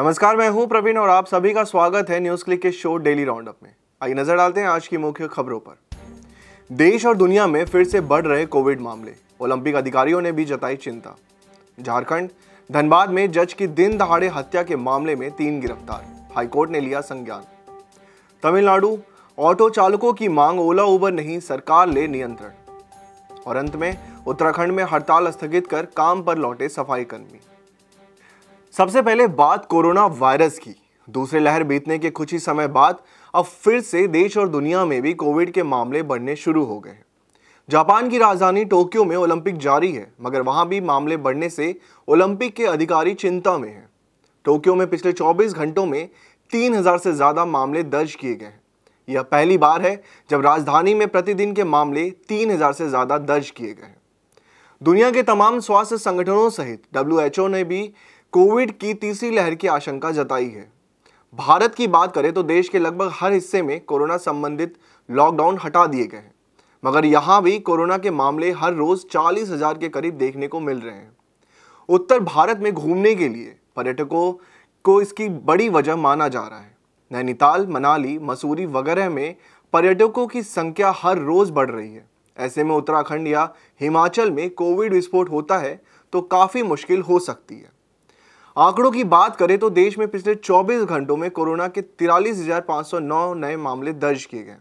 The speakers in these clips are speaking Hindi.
नमस्कार मैं हूं प्रवीण और आप सभी का स्वागत है न्यूज क्लिक के शो डेली राउंड में आइए नजर डालते हैं आज की मुख्य खबरों पर देश और दुनिया में फिर से बढ़ रहे कोविड मामले ओलंपिक अधिकारियों ने भी जताई चिंता झारखंड धनबाद में जज की दिन दहाड़े हत्या के मामले में तीन गिरफ्तार हाईकोर्ट ने लिया संज्ञान तमिलनाडु ऑटो चालकों की मांग ओला उबर नहीं सरकार ले नियंत्रण और अंत में उत्तराखंड में हड़ताल स्थगित कर काम पर लौटे सफाई कर्मी सबसे पहले बात कोरोना वायरस की दूसरी लहर बीतने के कुछ ही समय बाद अब फिर से देश और दुनिया में भी कोविड के मामले बढ़ने शुरू हो गए जापान की राजधानी टोक्यो में ओलंपिक जारी है मगर वहां भी मामले बढ़ने से ओलंपिक के अधिकारी चिंता में हैं टोक्यो में पिछले 24 घंटों में 3000 से ज़्यादा मामले दर्ज किए गए हैं यह पहली बार है जब राजधानी में प्रतिदिन के मामले 3000 से ज़्यादा दर्ज किए गए हैं दुनिया के तमाम स्वास्थ्य संगठनों सहित डब्ल्यू ने भी कोविड की तीसरी लहर की आशंका जताई है भारत की बात करें तो देश के लगभग हर हिस्से में कोरोना संबंधित लॉकडाउन हटा दिए गए हैं मगर यहाँ भी कोरोना के मामले हर रोज चालीस हजार के करीब देखने को मिल रहे हैं उत्तर भारत में घूमने के लिए पर्यटकों को इसकी बड़ी वजह माना जा रहा है नैनीताल मनाली मसूरी वगैरह में पर्यटकों की संख्या हर रोज बढ़ रही है ऐसे में उत्तराखंड या हिमाचल में कोविड विस्फोट होता है तो काफ़ी मुश्किल हो सकती है आंकड़ों की बात करें तो देश में पिछले 24 घंटों में कोरोना के तिरालीस नए मामले दर्ज किए गए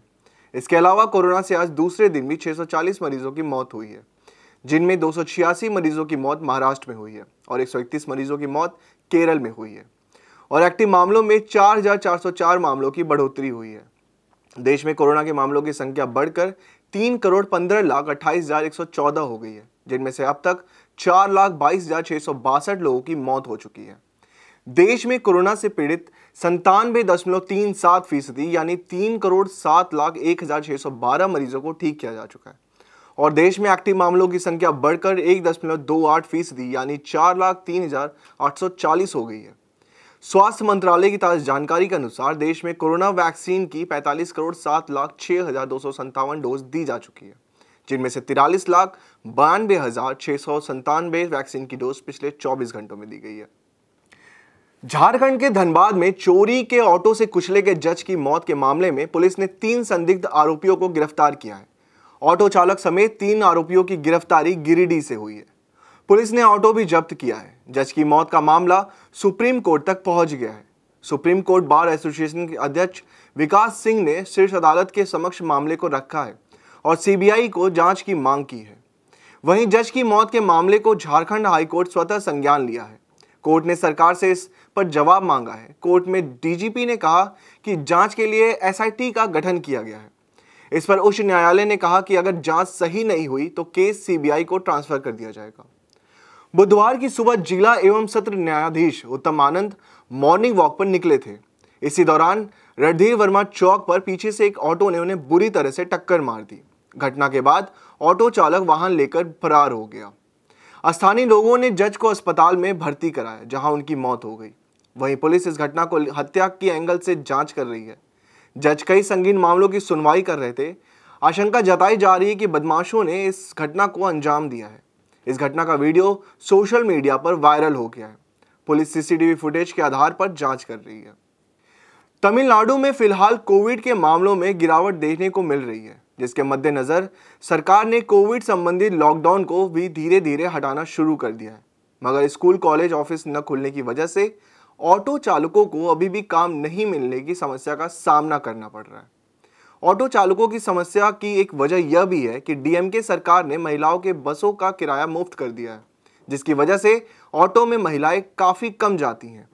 इसके अलावा कोरोना से आज दूसरे दिन भी 640 मरीजों की मौत हुई है जिनमें दो मरीजों की मौत महाराष्ट्र में हुई है और एक मरीजों की मौत केरल में हुई है और एक्टिव मामलों में 4,404 मामलों की बढ़ोतरी हुई है देश में कोरोना के मामलों की संख्या बढ़कर तीन करोड़ पंद्रह लाख अट्ठाईस हजार एक सौ चौदह हो गई है जिनमें से अब तक चार लाख बाईस हजार छह सौ बासठ लोगों की मौत हो चुकी है देश में कोरोना से पीड़ित संतानवे दशमलव तीन सात फीसदी यानी तीन करोड़ सात लाख एक हजार छह सौ बारह मरीजों को ठीक किया जा चुका है और देश में एक्टिव मामलों की संख्या बढ़कर एक दशमलव दो आठ फीसदी यानी चार लाख तीन हजार आठ सौ चालीस हो गई है स्वास्थ्य मंत्रालय की ताज़ा जानकारी के अनुसार देश में कोरोना वैक्सीन की 45 करोड़ सात लाख छह हज़ार दो सौ संतावन डोज दी जा चुकी है जिनमें से तिरालीस लाख बानवे हज़ार छह सौ संतानवे वैक्सीन की डोज पिछले चौबीस घंटों में दी गई है झारखंड के धनबाद में चोरी के ऑटो से कुचले गए जज की मौत के मामले में पुलिस ने तीन संदिग्ध आरोपियों को गिरफ्तार किया है ऑटो चालक समेत तीन आरोपियों की गिरफ्तारी गिरिडीह से हुई है पुलिस ने ऑटो भी जब्त किया है जज की मौत का मामला सुप्रीम कोर्ट तक पहुंच गया है सुप्रीम कोर्ट बार एसोसिएशन के अध्यक्ष विकास सिंह ने शीर्ष अदालत के समक्ष मामले को रखा है और सीबीआई को जांच की मांग की है वहीं जज की मौत के मामले को झारखंड हाईकोर्ट स्वतः संज्ञान लिया है कोर्ट ने सरकार से इस पर जवाब मांगा है कोर्ट में डीजीपी ने कहा कि जांच के लिए एसआईटी का गठन किया गया है इस पर उच्च न्यायालय ने कहा कि अगर जांच सही नहीं हुई तो केस सीबीआई को ट्रांसफर कर दिया जाएगा बुधवार की सुबह जिला एवं सत्र न्यायाधीश उत्तम आनंद मॉर्निंग वॉक पर निकले थे इसी दौरान रणधीर वर्मा चौक पर पीछे से एक ऑटो ने उन्हें बुरी तरह से टक्कर मार दी घटना के बाद ऑटो चालक वाहन लेकर फरार हो गया स्थानीय लोगों ने जज को अस्पताल में भर्ती कराया जहां उनकी मौत हो गई वहीं पुलिस इस घटना को हत्या की एंगल से जांच कर रही है जज कई संगीन मामलों की सुनवाई कर रहे थे आशंका जताई जा रही है कि बदमाशों ने इस घटना को अंजाम दिया है इस घटना का वीडियो सोशल मीडिया पर वायरल हो गया है पुलिस सीसीटीवी फुटेज के आधार पर जांच कर रही है तमिलनाडु में फिलहाल कोविड के मामलों में गिरावट देखने को मिल रही है जिसके मद्देनज़र सरकार ने कोविड संबंधी लॉकडाउन को भी धीरे धीरे हटाना शुरू कर दिया है मगर स्कूल कॉलेज ऑफिस न खुलने की वजह से ऑटो चालकों को अभी भी काम नहीं मिलने की समस्या का सामना करना पड़ रहा है ऑटो चालकों की समस्या की एक वजह यह भी है कि डीएमके सरकार ने महिलाओं के बसों का किराया मुफ्त कर दिया है जिसकी वजह से ऑटो में महिलाएं काफ़ी कम जाती हैं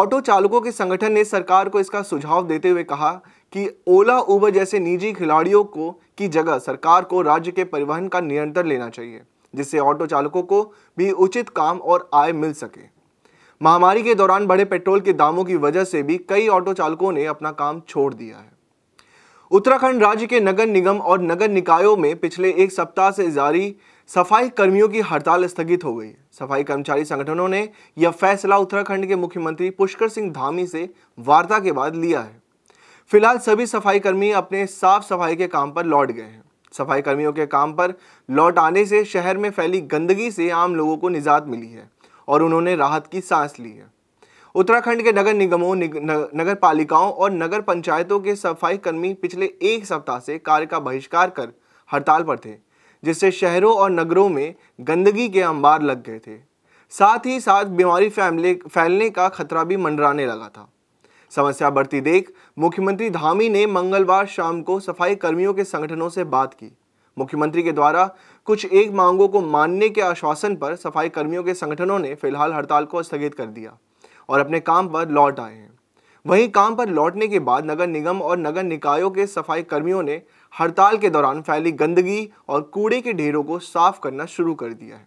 ऑटो चालकों के संगठन ने सरकार को इसका सुझाव देते हुए कहा कि ओला उबर जैसे निजी खिलाड़ियों को की जगह सरकार को राज्य के परिवहन का नियंत्रण लेना चाहिए जिससे ऑटो चालकों को भी उचित काम और आय मिल सके महामारी के दौरान बढ़े पेट्रोल के दामों की वजह से भी कई ऑटो चालकों ने अपना काम छोड़ दिया है उत्तराखंड राज्य के नगर निगम और नगर निकायों में पिछले एक सप्ताह से जारी सफाई कर्मियों की हड़ताल स्थगित हो गई सफाई कर्मचारी संगठनों ने यह फैसला उत्तराखंड के मुख्यमंत्री पुष्कर सिंह धामी से वार्ता के बाद लिया है फिलहाल सभी सफाई कर्मी अपने साफ सफाई के काम पर लौट गए हैं सफाई कर्मियों के काम पर लौट आने से शहर में फैली गंदगी से आम लोगों को निजात मिली है और उन्होंने राहत की सांस ली है उत्तराखंड के नगर निगमों नगर पालिकाओं और नगर पंचायतों के सफाई कर्मी पिछले एक सप्ताह से कार्य का बहिष्कार कर हड़ताल पर थे जिससे शहरों और नगरों में गंदगी के अंबार लग गए थे साथ ही साथ बीमारी फैमले फैलने का खतरा भी मंडराने लगा था समस्या बढ़ती देख मुख्यमंत्री धामी ने मंगलवार शाम को सफाई कर्मियों के संगठनों से बात की मुख्यमंत्री के द्वारा कुछ एक मांगों को मानने के आश्वासन पर सफाई कर्मियों के संगठनों ने फिलहाल हड़ताल को स्थगित कर दिया और अपने काम पर लौट आए हैं वहीं काम पर लौटने के बाद नगर निगम और नगर निकायों के सफाई कर्मियों ने हड़ताल के दौरान फैली गंदगी और कूड़े के ढेरों को साफ करना शुरू कर दिया है